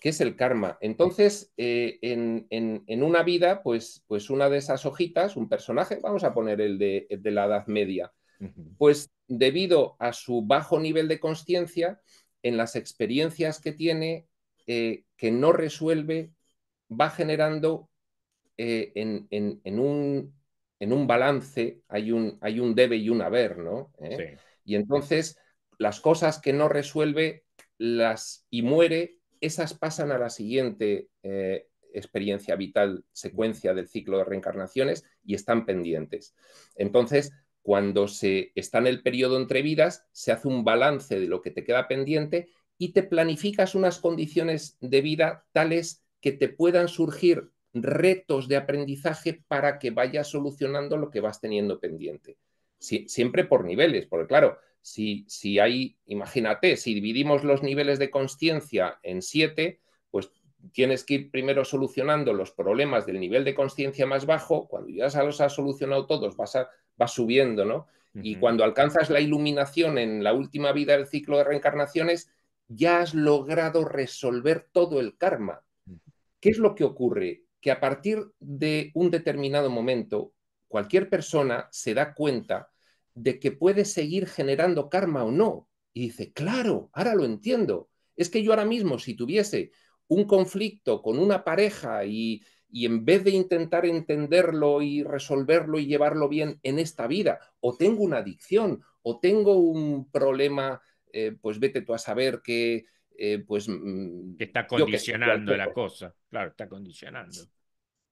¿Qué es el karma? Entonces, en, una vida, pues, pues una de esas hojitas, un personaje, vamos a poner el de, la Edad Media, pues debido a su bajo nivel de consciencia, en las experiencias que tiene, eh, que no resuelve, va generando eh, en, un, balance, hay un, hay un debe y un haber, ¿no? ¿Eh? Y entonces las cosas que no resuelve las y muere, esas pasan a la siguiente experiencia vital, secuencia del ciclo de reencarnaciones y están pendientes. Entonces, cuando se está en el periodo entre vidas, se hace un balance de lo que te queda pendiente y te planificas unas condiciones de vida tales que te puedan surgir retos de aprendizaje para que vayas solucionando lo que vas teniendo pendiente. siempre por niveles, porque claro, si, si hay, imagínate, si dividimos los niveles de conciencia en siete, pues tienes que ir primero solucionando los problemas del nivel de conciencia más bajo, cuando ya los has solucionado todos, vas, subiendo, ¿no? Y cuando alcanzas la iluminación en la última vida del ciclo de reencarnaciones, ya has logrado resolver todo el karma. ¿Qué es lo que ocurre? Que a partir de un determinado momento, cualquier persona se da cuenta de que puede seguir generando karma o no. Y dice, claro, ahora lo entiendo. Es que yo ahora mismo, si tuviese un conflicto con una pareja y, en vez de intentar entenderlo y resolverlo y llevarlo bien en esta vida, o tengo una adicción, o tengo un problema, eh, pues vete tú a saber que, eh, pues... Mm, está condicionando la cosa, claro, está condicionando.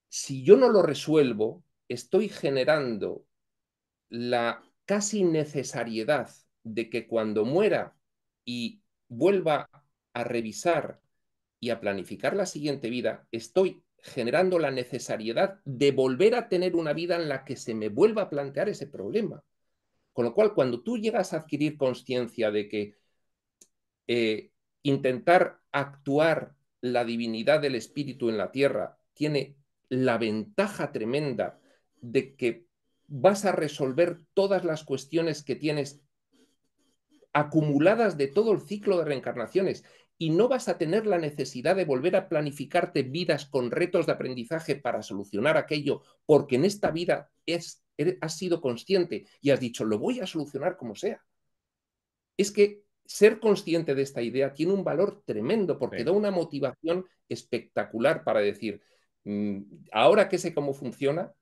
Si yo no lo resuelvo, estoy generando la casi necesariedad de que cuando muera y vuelva a revisar y a planificar la siguiente vida, estoy generando la necesidad de volver a tener una vida en la que se me vuelva a plantear ese problema. Con lo cual, cuando tú llegas a adquirir conciencia de que eh, intentar actuar la divinidad del espíritu en la tierra tiene la ventaja tremenda de que vas a resolver todas las cuestiones que tienes acumuladas de todo el ciclo de reencarnaciones y no vas a tener la necesidad de volver a planificarte vidas con retos de aprendizaje para solucionar aquello, porque en esta vida has sido consciente y has dicho, lo voy a solucionar como sea. Es que ser consciente de esta idea tiene un valor tremendo porque da una motivación espectacular para decir, mm, ahora que sé cómo funciona,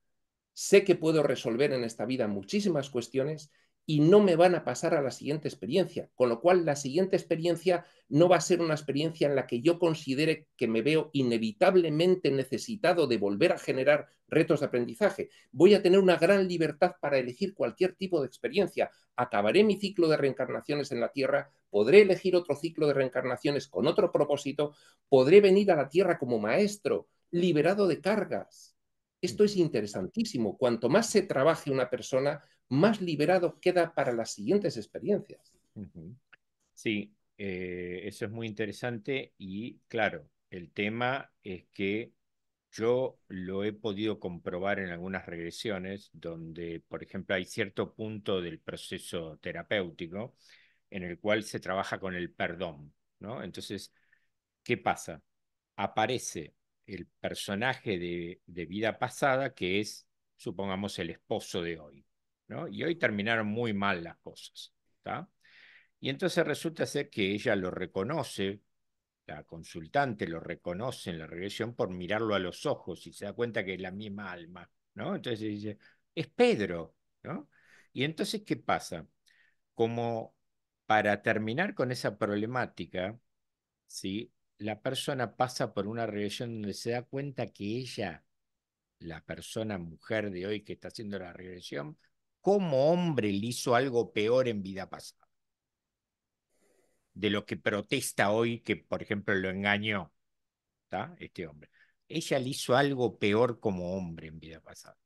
sé que puedo resolver en esta vida muchísimas cuestiones y no me van a pasar a la siguiente experiencia, con lo cual la siguiente experiencia no va a ser una experiencia en la que yo considere que me veo inevitablemente necesitado de volver a generar retos de aprendizaje. Voy a tener una gran libertad para elegir cualquier tipo de experiencia. Acabaré mi ciclo de reencarnaciones en la Tierra, podré elegir otro ciclo de reencarnaciones con otro propósito, podré venir a la Tierra como maestro, liberado de cargas. Esto es interesantísimo. Cuanto más se trabaje una persona, más liberado queda para las siguientes experiencias. Sí, eh, eso es muy interesante y claro, el tema es que yo lo he podido comprobar en algunas regresiones donde, por ejemplo, hay cierto punto del proceso terapéutico en el cual se trabaja con el perdón, Entonces, ¿qué pasa? Aparece el personaje de vida pasada que es, supongamos, el esposo de hoy, y hoy terminaron muy mal las cosas, Y entonces resulta ser que ella lo reconoce, la consultante lo reconoce en la regresión por mirarlo a los ojos y se da cuenta que es la misma alma, Entonces dice, es Pedro, Y entonces, ¿qué pasa? Como para terminar con esa problemática, ¿sí? la persona pasa por una regresión donde se da cuenta que ella, la persona mujer de hoy que está haciendo la regresión, como hombre le hizo algo peor en vida pasada. De lo que protesta hoy que, por ejemplo, lo engañó este hombre. Ella le hizo algo peor como hombre en vida pasada.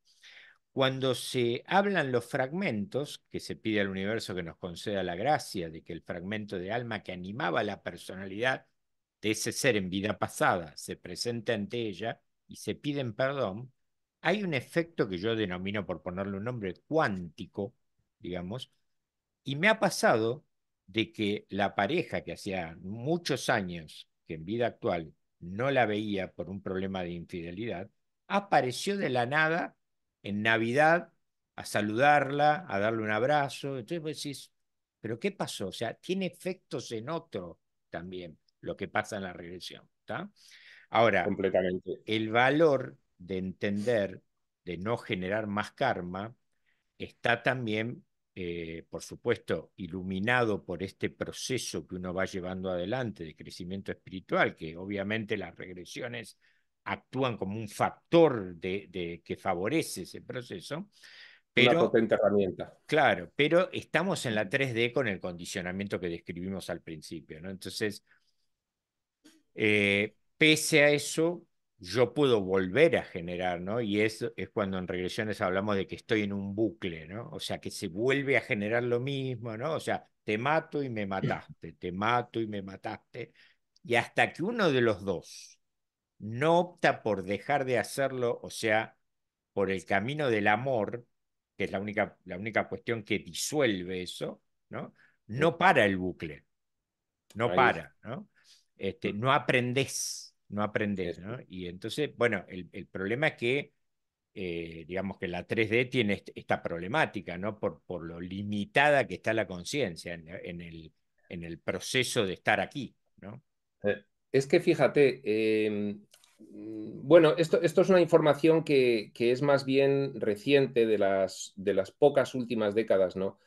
Cuando se hablan los fragmentos, que se pide al universo que nos conceda la gracia de que el fragmento de alma que animaba la personalidad de ese ser en vida pasada se presente ante ella y se piden perdón, hay un efecto que yo denomino, por ponerle un nombre, cuántico, digamos, y me ha pasado de que la pareja que hacía muchos años que en vida actual no la veía por un problema de infidelidad, apareció de la nada en Navidad a saludarla, a darle un abrazo. Entonces vos decís, ¿pero qué pasó? O sea, tiene efectos en otro también lo que pasa en la regresión. Ahora, Completamente. el valor de entender, de no generar más karma, está también, eh, por supuesto, iluminado por este proceso que uno va llevando adelante de crecimiento espiritual, que obviamente las regresiones actúan como un factor de, que favorece ese proceso. Pero, Una potente herramienta. Claro, pero estamos en la 3D con el condicionamiento que describimos al principio, ¿no? Entonces, eh, pese a eso, yo puedo volver a generar, ¿no? Y eso es cuando en regresiones hablamos de que estoy en un bucle, ¿no? O sea, que se vuelve a generar lo mismo, ¿no? O sea, te mato y me mm. mataste, te mato y me mataste. Y hasta que uno de los dos no opta por dejar de hacerlo, o sea, por el camino del amor, que es la única, la única cuestión que disuelve eso, ¿no? No para el bucle, no para, ¿no? Este, mm. no aprendes no aprendes, ¿no? Y entonces, bueno, el, problema es que, eh, digamos que la 3D tiene esta problemática, ¿no? Por, por lo limitada que está la conciencia en, el, en el proceso de estar aquí, ¿no? Eh, es que fíjate, eh, mm, bueno, esto, esto, es una información que, que, es más bien reciente de las, de las pocas últimas décadas, ¿no?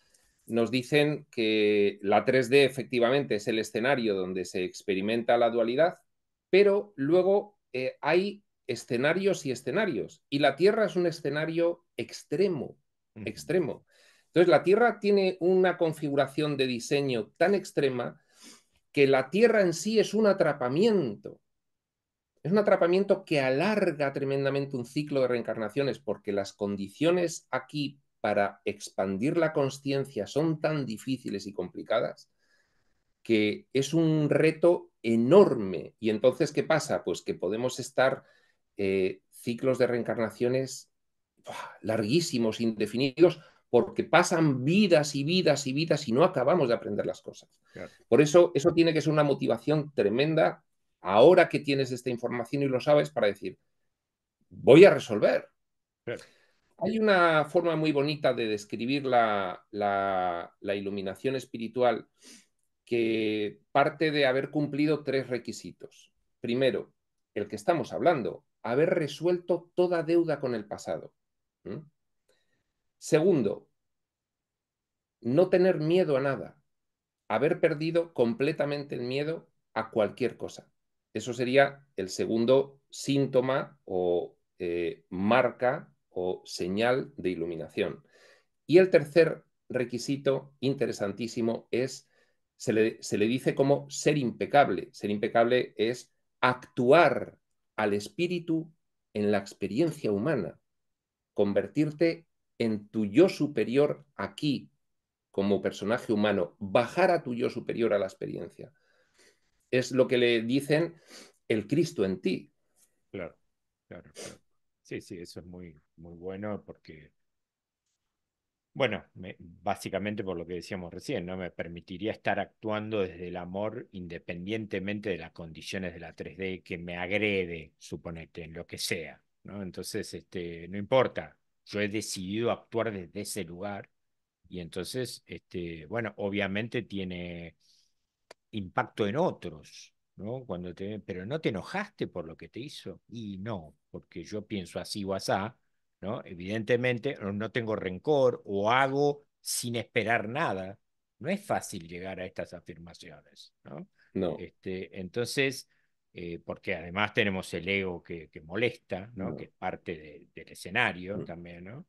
Nos dicen que la 3D efectivamente es el escenario donde se experimenta la dualidad, pero luego eh, hay escenarios y escenarios, y la Tierra es un escenario extremo, extremo. Entonces, la Tierra tiene una configuración de diseño tan extrema que la Tierra en sí es un atrapamiento. Es un atrapamiento que alarga tremendamente un ciclo de reencarnaciones porque las condiciones aquí para expandir la conciencia son tan difíciles y complicadas que es un reto enorme. Y entonces, ¿qué pasa? Pues que podemos estar eh, ciclos de reencarnaciones larguísimos, indefinidos, porque pasan vidas y vidas y vidas y no acabamos de aprender las cosas. Por eso, eso tiene que ser una motivación tremenda ahora que tienes esta información y lo sabes para decir, voy a resolver. Hay una forma muy bonita de describir la, la iluminación espiritual que parte de haber cumplido tres requisitos. Primero, el que estamos hablando, haber resuelto toda deuda con el pasado. Segundo, no tener miedo a nada, haber perdido completamente el miedo a cualquier cosa. Eso sería el segundo síntoma o eh, marca o señal de iluminación. Y el tercer requisito interesantísimo es se le, dice como ser impecable. Ser impecable es actuar al espíritu en la experiencia humana, convertirte en tu yo superior aquí como personaje humano, bajar a tu yo superior a la experiencia. Es lo que le dicen el Cristo en ti. Claro, claro, Sí, sí, eso es muy, muy bueno porque bueno, básicamente por lo que decíamos recién, ¿no? Me permitiría estar actuando desde el amor independientemente de las condiciones de la 3D que me agrede, suponete, en lo que sea, ¿no? Entonces, este, no importa, yo he decidido actuar desde ese lugar y entonces, este, bueno, obviamente tiene impacto en otros, ¿no? Cuando te, pero no te enojaste por lo que te hizo y no, porque yo pienso así o así. ¿no? Evidentemente no tengo rencor o hago sin esperar nada. No es fácil llegar a estas afirmaciones, ¿no? No. Este, entonces, eh, porque además tenemos el ego que, molesta, ¿no? Que es parte del escenario mm. también, ¿no?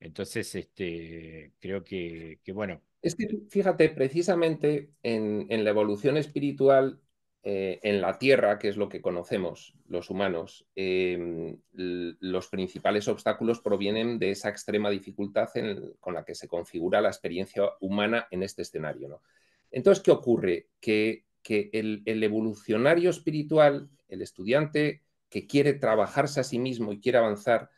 Entonces, este, creo que, bueno. Es que, fíjate, precisamente en, en la evolución espiritual eh, en la Tierra, que es lo que conocemos los humanos, em, los principales obstáculos provienen de esa extrema dificultad con la que se configura la experiencia humana en este escenario. Entonces, ¿qué ocurre? Que, el, evolucionario espiritual, el estudiante que quiere trabajarse a sí mismo y quiere avanzar,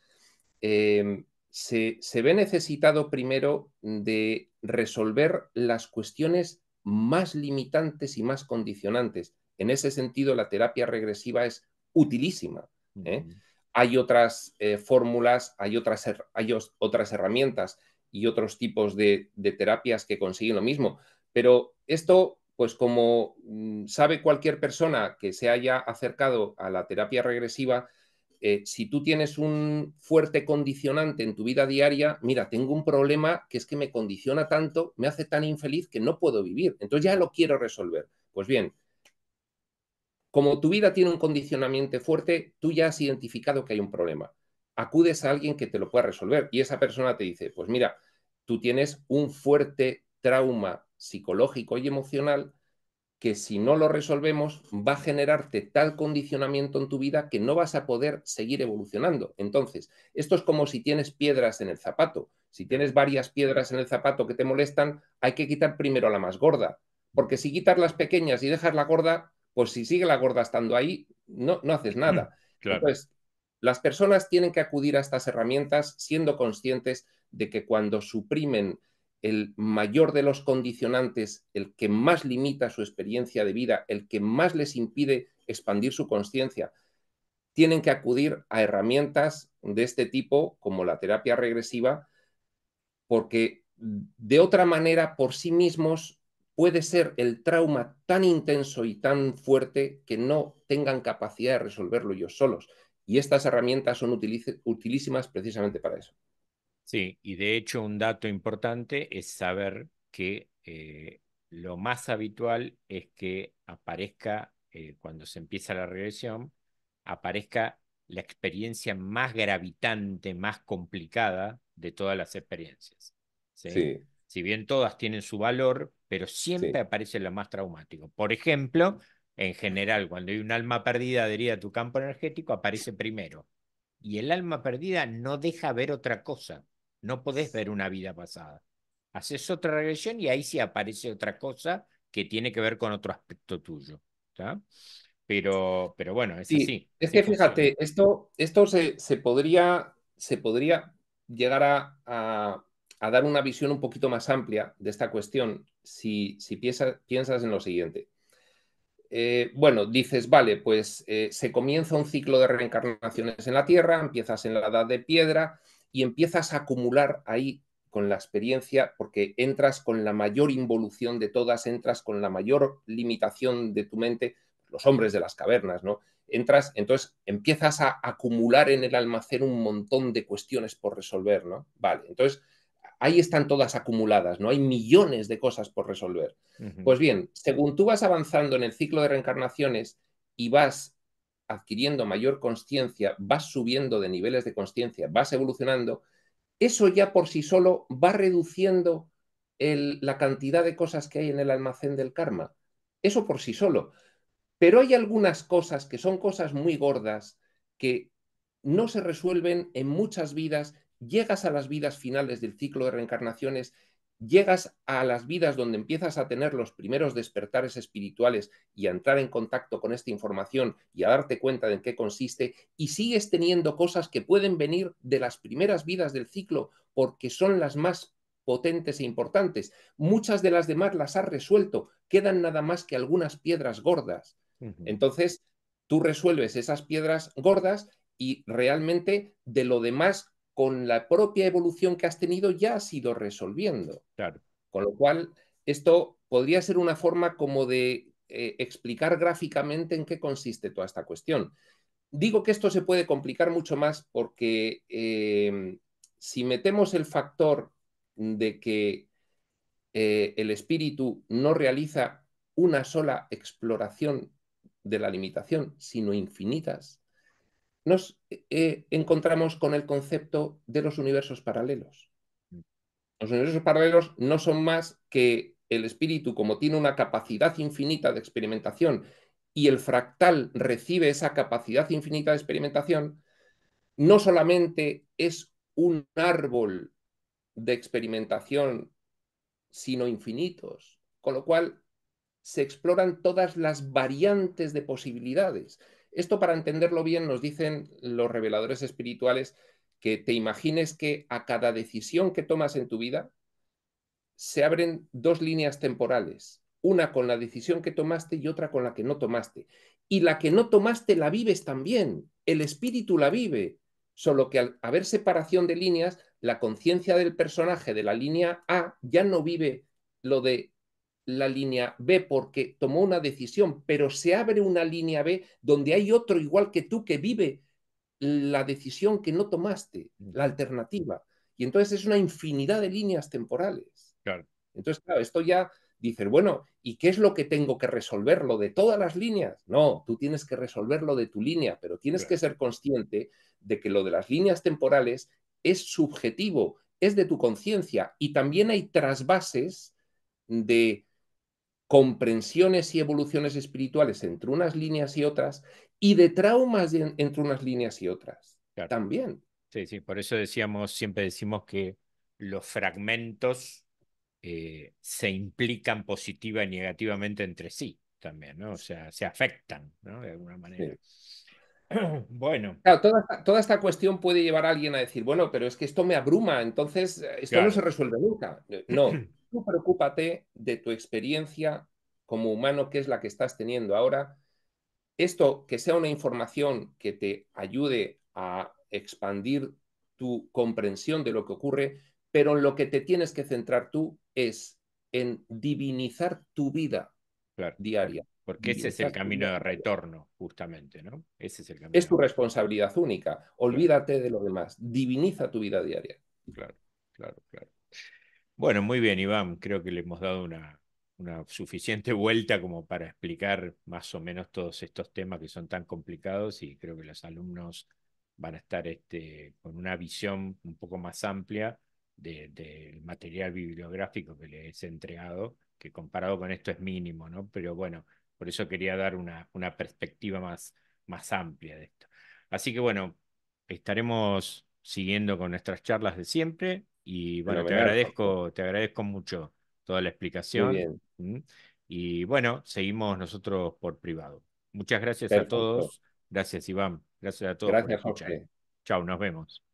em, se, se ve necesitado primero de resolver las cuestiones más limitantes y más condicionantes en ese sentido, la terapia regresiva es utilísima. ¿eh? Hay otras eh, fórmulas, hay otras, otras herramientas y otros tipos de, terapias que consiguen lo mismo. Pero esto, pues como mm, sabe cualquier persona que se haya acercado a la terapia regresiva, eh, si tú tienes un fuerte condicionante en tu vida diaria, mira, tengo un problema que es que me condiciona tanto, me hace tan infeliz que no puedo vivir, entonces ya lo quiero resolver. Pues bien, como tu vida tiene un condicionamiento fuerte, tú ya has identificado que hay un problema. Acudes a alguien que te lo pueda resolver y esa persona te dice, pues mira, tú tienes un fuerte trauma psicológico y emocional que si no lo resolvemos va a generarte tal condicionamiento en tu vida que no vas a poder seguir evolucionando. Entonces, esto es como si tienes piedras en el zapato. Si tienes varias piedras en el zapato que te molestan, hay que quitar primero la más gorda, porque si quitas las pequeñas y dejas la gorda, pues si sigue la gorda estando ahí, no, no haces nada. Entonces, las personas tienen que acudir a estas herramientas siendo conscientes de que cuando suprimen el mayor de los condicionantes, el que más limita su experiencia de vida, el que más les impide expandir su conciencia, tienen que acudir a herramientas de este tipo, como la terapia regresiva, porque de otra manera, por sí mismos, puede ser el trauma tan intenso y tan fuerte que no tengan capacidad de resolverlo ellos solos. Y estas herramientas son utilísimas precisamente para eso. Sí, y de hecho un dato importante es saber que eh, lo más habitual es que aparezca, eh, cuando se empieza la regresión, aparezca la experiencia más gravitante, más complicada de todas las experiencias. sí si bien todas tienen su valor, pero siempre aparece lo más traumático. Por ejemplo, en general, cuando hay un alma perdida adherida a tu campo energético, aparece primero. Y el alma perdida no deja ver otra cosa. No podés ver una vida pasada. Haces otra regresión y ahí sí aparece otra cosa que tiene que ver con otro aspecto tuyo. Pero, pero bueno, es sí, así. Es que fíjate, esto, esto se, podría, se podría llegar a a dar una visión un poquito más amplia de esta cuestión si, piensas en lo siguiente. Eh, bueno, dices, vale, pues eh, se comienza un ciclo de reencarnaciones en la Tierra, empiezas en la edad de piedra y empiezas a acumular ahí con la experiencia, porque entras con la mayor involución de todas, entras con la mayor limitación de tu mente, los hombres de las cavernas, ¿no? Entras, entonces empiezas a acumular en el almacén un montón de cuestiones por resolver, ¿no? Vale, entonces ahí están todas acumuladas, ¿no? Hay millones de cosas por resolver. Pues bien, según tú vas avanzando en el ciclo de reencarnaciones y vas adquiriendo mayor conciencia, vas subiendo de niveles de conciencia, vas evolucionando, eso ya por sí solo va reduciendo la cantidad de cosas que hay en el almacén del karma. Eso por sí solo. Pero hay algunas cosas que son cosas muy gordas que no se resuelven en muchas vidas llegas a las vidas finales del ciclo de reencarnaciones, llegas a las vidas donde empiezas a tener los primeros despertares espirituales y a entrar en contacto con esta información y a darte cuenta de en qué consiste, y sigues teniendo cosas que pueden venir de las primeras vidas del ciclo porque son las más potentes e importantes. Muchas de las demás las has resuelto, quedan nada más que algunas piedras gordas. Entonces, tú resuelves esas piedras gordas y realmente de lo demás con la propia evolución que has tenido ya has ido resolviendo. Claro. Con lo cual, esto podría ser una forma como de eh, explicar gráficamente en qué consiste toda esta cuestión. Digo que esto se puede complicar mucho más porque em, si metemos el factor de que eh, el espíritu no realiza una sola exploración de la limitación, sino infinitas, nos eh, encontramos con el concepto de los universos paralelos. Los universos paralelos no son más que el espíritu, como tiene una capacidad infinita de experimentación y el fractal recibe esa capacidad infinita de experimentación, no solamente es un árbol de experimentación, sino infinitos, con lo cual se exploran todas las variantes de posibilidades. Esto para entenderlo bien nos dicen los reveladores espirituales que te imagines que a cada decisión que tomas en tu vida se abren dos líneas temporales, una con la decisión que tomaste y otra con la que no tomaste. Y la que no tomaste la vives también, el espíritu la vive, solo que al haber separación de líneas, la conciencia del personaje de la línea A ya no vive lo de la línea B porque tomó una decisión, pero se abre una línea B donde hay otro igual que tú que vive la decisión que no tomaste, mm. la alternativa. Y entonces es una infinidad de líneas temporales. Entonces, claro, esto ya dices, bueno, ¿y qué es lo que tengo que resolverlo de todas las líneas? No, tú tienes que resolverlo de tu línea, pero tienes que ser consciente de que lo de las líneas temporales es subjetivo, es de tu conciencia y también hay trasvases de comprensiones y evoluciones espirituales entre unas líneas y otras y de traumas entre unas líneas y otras también. Sí, sí, por eso decíamos, siempre decimos que los fragmentos eh, se implican positiva y negativamente entre sí también, ¿no? O sea, se afectan, ¿no? De alguna manera. Bueno. toda, toda, esta cuestión puede llevar a alguien a decir, bueno, pero es que esto me abruma, entonces eh, esto no se resuelve nunca. No, Tú preocúpate de tu experiencia como humano, que es la que estás teniendo ahora. Esto que sea una información que te ayude a expandir tu comprensión de lo que ocurre, pero en lo que te tienes que centrar tú es en divinizar tu vida diaria. Porque ese es el camino de retorno, justamente, ¿no? Ese es el Es tu responsabilidad única. Olvídate de lo demás. Diviniza tu vida diaria. Claro, claro, claro. Bueno, muy bien, Iván. Creo que le hemos dado una, suficiente vuelta como para explicar más o menos todos estos temas que son tan complicados y creo que los alumnos van a estar este, con una visión un poco más amplia del material bibliográfico que les he entregado, que comparado con esto es mínimo, ¿no? Pero bueno, por eso quería dar una, perspectiva más, más amplia de esto. Así que bueno, estaremos siguiendo con nuestras charlas de siempre y bueno, te agradezco, te agradezco mucho toda la explicación. Y bueno, seguimos nosotros por privado. Muchas gracias a todos. Gracias, Iván. Gracias a todos. Gracias, por Jorge. Chao, nos vemos.